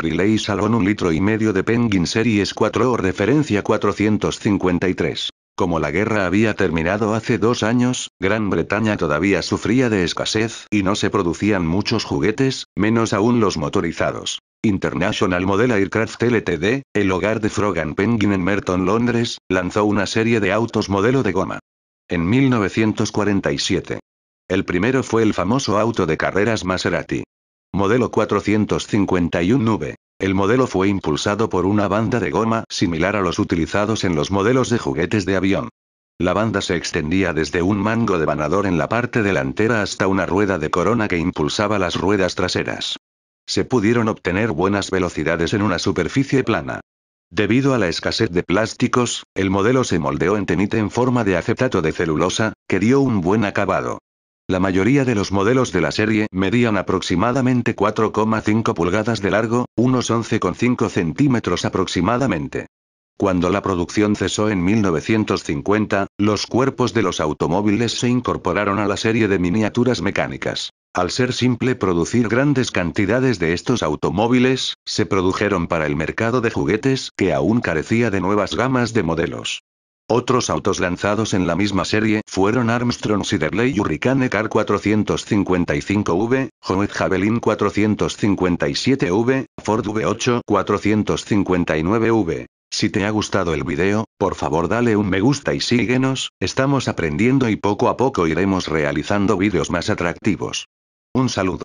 Riley Salón un litro y medio de Penguin Series 4 o referencia 453. Como la guerra había terminado hace dos años, Gran Bretaña todavía sufría de escasez y no se producían muchos juguetes, menos aún los motorizados. International Model Aircraft Ltd, el hogar de Frogan Penguin en Merton, Londres, lanzó una serie de autos modelo de goma. En 1947. El primero fue el famoso auto de carreras Maserati. Modelo 451V. El modelo fue impulsado por una banda de goma similar a los utilizados en los modelos de juguetes de avión. La banda se extendía desde un mango de vanador en la parte delantera hasta una rueda de corona que impulsaba las ruedas traseras. Se pudieron obtener buenas velocidades en una superficie plana. Debido a la escasez de plásticos, el modelo se moldeó en tenite en forma de acetato de celulosa, que dio un buen acabado. La mayoría de los modelos de la serie medían aproximadamente 4,5 pulgadas de largo, unos 11,5 centímetros aproximadamente. Cuando la producción cesó en 1950, los cuerpos de los automóviles se incorporaron a la serie de miniaturas mecánicas. Al ser simple producir grandes cantidades de estos automóviles, se produjeron para el mercado de juguetes que aún carecía de nuevas gamas de modelos. Otros autos lanzados en la misma serie fueron Armstrong Siddeley Hurricane Car 455V, Homet Javelin 457V, Ford V8 459V. Si te ha gustado el video, por favor dale un me gusta y síguenos, estamos aprendiendo y poco a poco iremos realizando videos más atractivos. Un saludo.